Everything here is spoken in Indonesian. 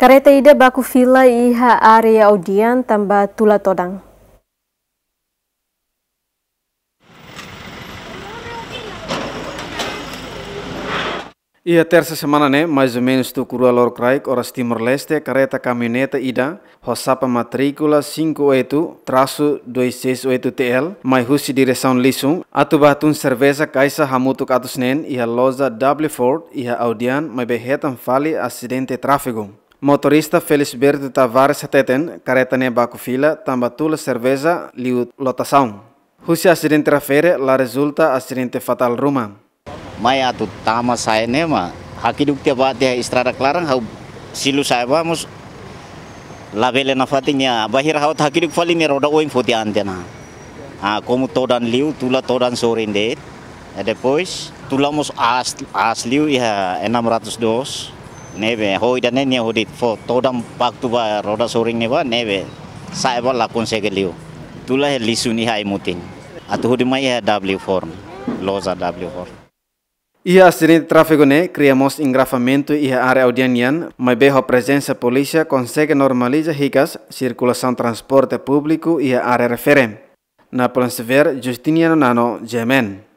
Kareta ida baku fila iha area audian tambah tula todang. Ia terse semana ne, eh? mais ou menos tu kurua lor kraik oras timor leste kareta kamioneta ida, hosapa matrícula 58 traço 268 TL, mai husi direção lisung, atu batun cerveza kaisa hamutuk atus nen iha loza W Ford iha audian mai behetan fali asidente tráfego. Motorista Felisberto Tavares Teten, careta baku fila, tula cerveza liu lotação. Husi acidente rafere, la resulta acidente fatal ruma. Mai atu tama saya nema, hakiduk tiap bat dia istirahat clarang, hau silu saya la labele na fatinya, bahir hau haki duk fali ne roda oin foti antena. Ah, komu todan liu, tula todan sorinde, depois, mus as, as liu, ratus 602, neve hoida ne nia hodit fo todam pak ba roda soring ba neve sai bal lakun segeliu tula he lisuni hai mutin atu hodi mai he w form loza w form Ia acidente trafiko ne criamos ingrafamento e a área audianian, mas bem a presença polícia consegue normaliza ricas circulação transporte público e are referem. referente. Na Justiniano Nano, Jemen.